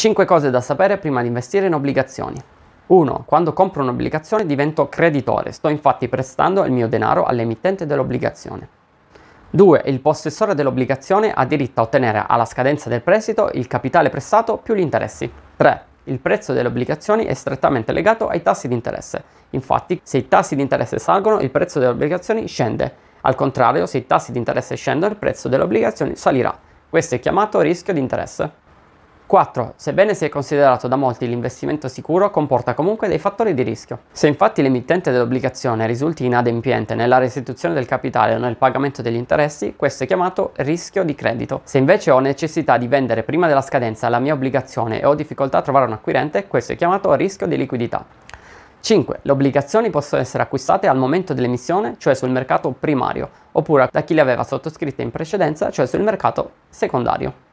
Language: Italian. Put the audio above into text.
5 cose da sapere prima di investire in obbligazioni. 1. Quando compro un'obbligazione divento creditore, sto infatti prestando il mio denaro all'emittente dell'obbligazione. 2. Il possessore dell'obbligazione ha diritto a ottenere alla scadenza del prestito il capitale prestato più gli interessi. 3. Il prezzo delle obbligazioni è strettamente legato ai tassi di interesse. Infatti, se i tassi di interesse salgono, il prezzo delle obbligazioni scende. Al contrario, se i tassi di interesse scendono, il prezzo delle obbligazioni salirà. Questo è chiamato rischio di interesse. 4. Sebbene sia considerato da molti l'investimento sicuro, comporta comunque dei fattori di rischio. Se infatti l'emittente dell'obbligazione risulti inadempiente nella restituzione del capitale o nel pagamento degli interessi, questo è chiamato rischio di credito. Se invece ho necessità di vendere prima della scadenza la mia obbligazione e ho difficoltà a trovare un acquirente, questo è chiamato rischio di liquidità. 5. Le obbligazioni possono essere acquistate al momento dell'emissione, cioè sul mercato primario, oppure da chi le aveva sottoscritte in precedenza, cioè sul mercato secondario.